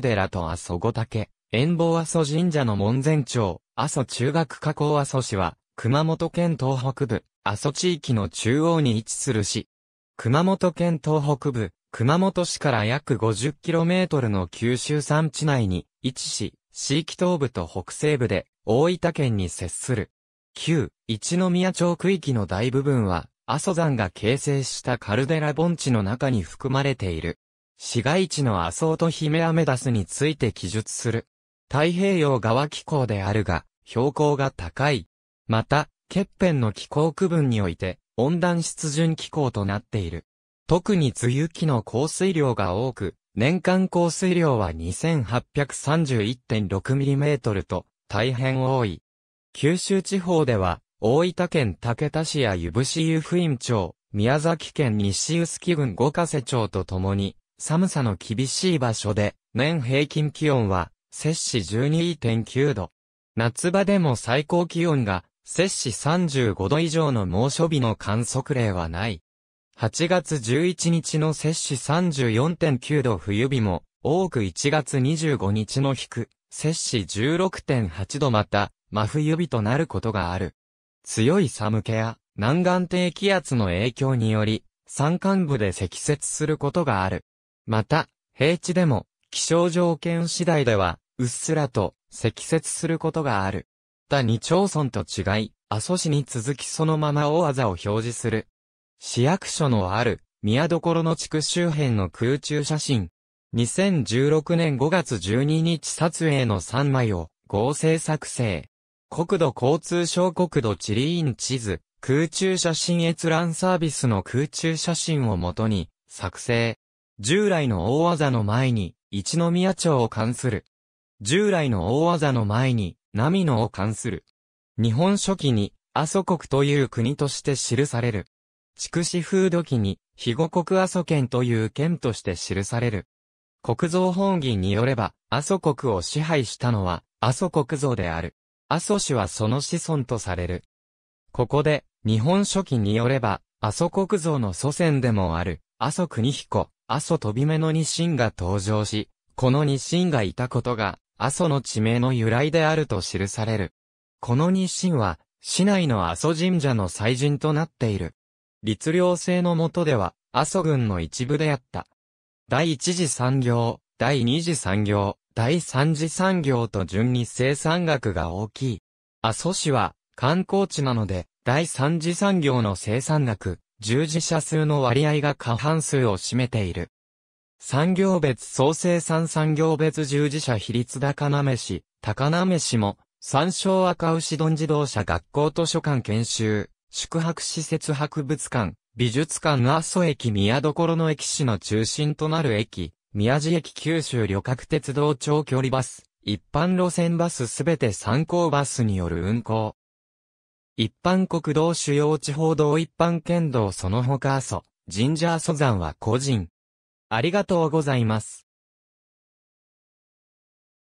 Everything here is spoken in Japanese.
寺と阿蘇五岳、遠望阿蘇神社の門前町、阿蘇中学加工阿蘇市は、熊本県東北部、阿蘇地域の中央に位置する市。熊本県東北部、熊本市から約 50km の九州山地内に位置し、地域東部と北西部で大分県に接する。旧、一宮町区域の大部分は、阿蘇山が形成したカルデラ盆地の中に含まれている。市街地のアソートヒメアメダスについて記述する。太平洋側気候であるが、標高が高い。また、欠片の気候区分において、温暖湿潤気候となっている。特に梅雨期の降水量が多く、年間降水量は 2831.6mm と大変多い。九州地方では、大分県竹田市や湯伏湯布院町、宮崎県西臼杵郡五ヶ瀬町とともに、寒さの厳しい場所で、年平均気温は、摂氏12.9度。夏場でも最高気温が、摂氏35度以上の猛暑日の観測例はない。8月11日の摂氏34.9度冬日も、多く1月25日の引く、摂氏16.8度また、真冬日となることがある。強い寒気や、南岸低気圧の影響により、山間部で積雪することがある。また、平地でも、気象条件次第では、うっすらと積雪することがある。他二町村と違い、阿蘇市に続きそのまま大技を表示する。市役所のある、宮所の地区周辺の空中写真。2016年5月12日撮影の3枚を合成作成。国土交通省国土地理院地図、空中写真閲覧サービスの空中写真をもとに作成。従来の大技の前に、一宮町を関する。従来の大技の前に、波野を関する。日本初期に、阿蘇国という国として記される。筑紫風土記に、肥後国阿蘇県という県として記される。国造本義によれば、阿蘇国を支配したのは、阿蘇国造である。阿蘇氏はその子孫とされる。ここで、日本初期によれば、阿蘇国造の祖先でもある、阿蘇国彦、阿蘇飛び目の日清が登場し、この日清がいたことが、阿蘇の地名の由来であると記される。この日清は、市内の阿蘇神社の祭神となっている。律令制の下では、阿蘇郡の一部であった。第一次産業、第二次産業、第三次産業と順に生産額が大きい。阿蘇市は、観光地なので、第三次産業の生産額、従事者数の割合が過半数を占めている。産業別総生産産業別従事者比率高め市、高鍋市も、山椒赤牛丼自動車学校図書館研修、宿泊施設博物館、美術館阿蘇駅宮所の駅市の中心となる駅、宮地駅九州旅客鉄道長距離バス、一般路線バスすべて参考バスによる運行。一般国道主要地方道一般県道その他阿蘇、神社阿蘇山は個人。ありがとうございます。